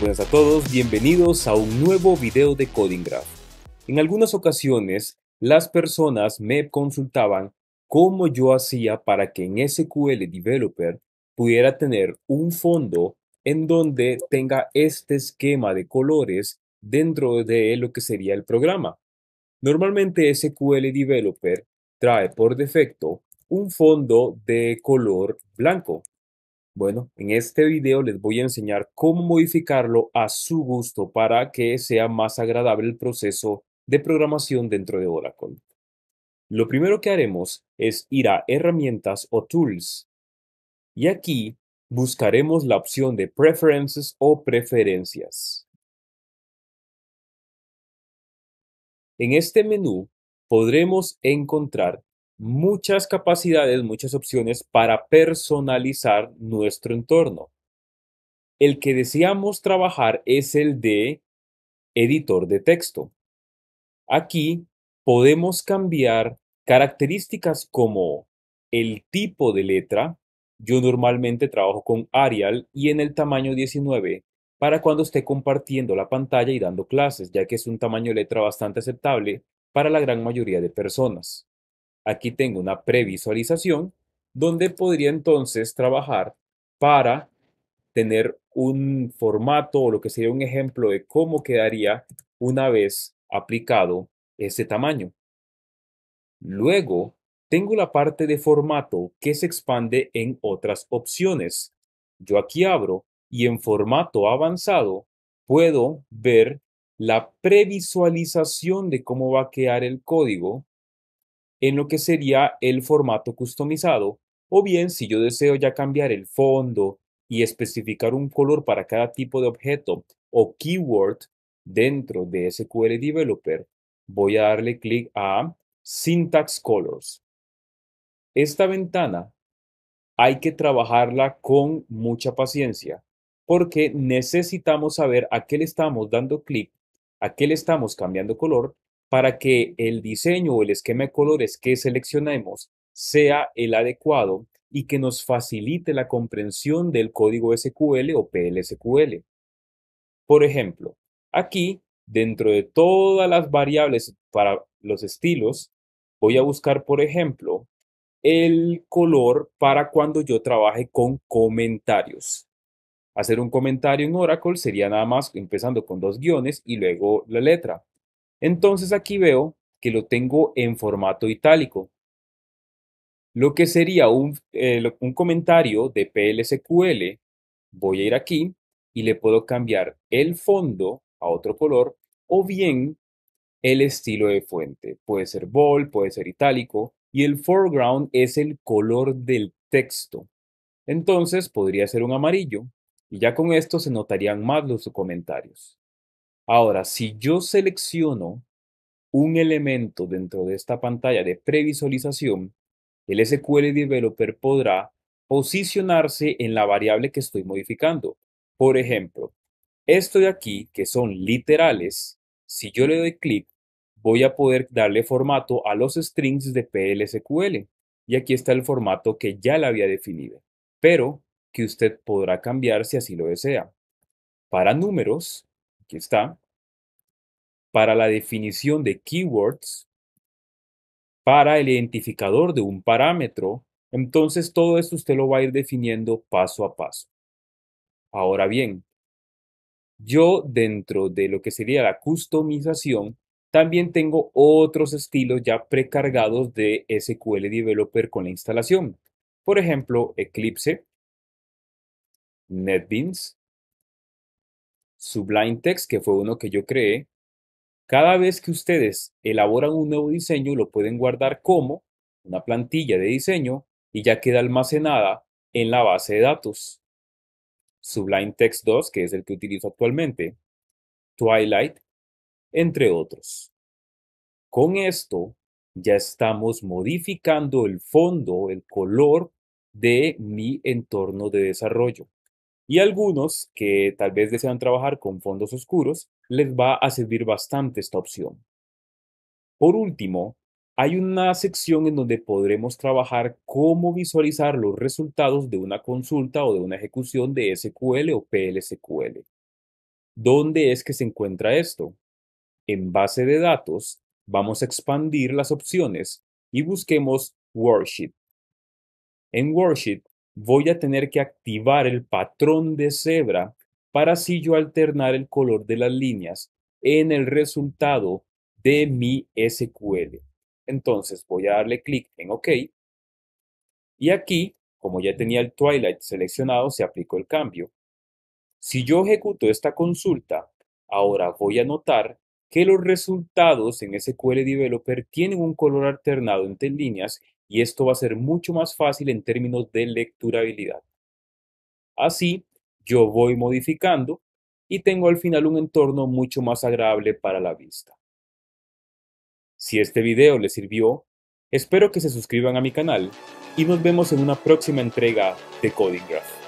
buenas a todos, bienvenidos a un nuevo video de Coding Graph. En algunas ocasiones, las personas me consultaban cómo yo hacía para que en SQL Developer pudiera tener un fondo en donde tenga este esquema de colores dentro de lo que sería el programa. Normalmente SQL Developer trae por defecto un fondo de color blanco, bueno, en este video les voy a enseñar cómo modificarlo a su gusto para que sea más agradable el proceso de programación dentro de Oracle. Lo primero que haremos es ir a Herramientas o Tools y aquí buscaremos la opción de Preferences o Preferencias. En este menú podremos encontrar muchas capacidades, muchas opciones para personalizar nuestro entorno. El que deseamos trabajar es el de editor de texto. Aquí podemos cambiar características como el tipo de letra. Yo normalmente trabajo con Arial y en el tamaño 19 para cuando esté compartiendo la pantalla y dando clases, ya que es un tamaño de letra bastante aceptable para la gran mayoría de personas. Aquí tengo una previsualización donde podría entonces trabajar para tener un formato o lo que sería un ejemplo de cómo quedaría una vez aplicado ese tamaño. Luego, tengo la parte de formato que se expande en otras opciones. Yo aquí abro y en formato avanzado puedo ver la previsualización de cómo va a quedar el código en lo que sería el formato customizado, o bien si yo deseo ya cambiar el fondo y especificar un color para cada tipo de objeto o keyword dentro de SQL Developer, voy a darle clic a Syntax Colors. Esta ventana hay que trabajarla con mucha paciencia porque necesitamos saber a qué le estamos dando clic, a qué le estamos cambiando color para que el diseño o el esquema de colores que seleccionemos sea el adecuado y que nos facilite la comprensión del código SQL o PLSQL. Por ejemplo, aquí, dentro de todas las variables para los estilos, voy a buscar, por ejemplo, el color para cuando yo trabaje con comentarios. Hacer un comentario en Oracle sería nada más empezando con dos guiones y luego la letra. Entonces aquí veo que lo tengo en formato itálico, lo que sería un, eh, comentario de PLSQL. Voy a ir aquí y le puedo cambiar el fondo a otro color o bien el estilo de fuente. Puede ser bold, puede ser itálico y el foreground es el color del texto. Entonces podría ser un amarillo y ya con esto se notarían más los comentarios. Ahora, si yo selecciono un elemento dentro de esta pantalla de previsualización, el SQL Developer podrá posicionarse en la variable que estoy modificando. Por ejemplo, esto de aquí, que son literales, si yo le doy clic, voy a poder darle formato a los strings de PLSQL. Y aquí está el formato que ya le había definido, pero que usted podrá cambiar si así lo desea. Para números, aquí está, para la definición de keywords, para el identificador de un parámetro. Entonces todo esto usted lo va a ir definiendo paso a paso. Ahora bien, yo dentro de lo que sería la customización, también tengo otros estilos ya precargados de SQL Developer con la instalación. Por ejemplo, Eclipse, NetBeans, Sublime Text, que fue uno que yo creé, cada vez que ustedes elaboran un nuevo diseño, lo pueden guardar como una plantilla de diseño y ya queda almacenada en la base de datos. Sublime Text 2, que es el que utilizo actualmente, Twilight, entre otros. Con esto ya estamos modificando el fondo, el color de mi entorno de desarrollo. Y algunos que tal vez desean trabajar con fondos oscuros, les va a servir bastante esta opción. Por último, hay una sección en donde podremos trabajar cómo visualizar los resultados de una consulta o de una ejecución de SQL o PLSQL. ¿Dónde es que se encuentra esto? En base de datos, vamos a expandir las opciones y busquemos Worksheet. En Worksheet voy a tener que activar el patrón de cebra para así yo alternar el color de las líneas en el resultado de mi SQL. Entonces voy a darle clic en OK. Y aquí, como ya tenía el Twilight seleccionado, se aplicó el cambio. Si yo ejecuto esta consulta, ahora voy a notar que los resultados en SQL Developer tienen un color alternado entre líneas y esto va a ser mucho más fácil en términos de lecturabilidad. Así, yo voy modificando y tengo al final un entorno mucho más agradable para la vista. Si este video les sirvió, espero que se suscriban a mi canal y nos vemos en una próxima entrega de Coding Graph.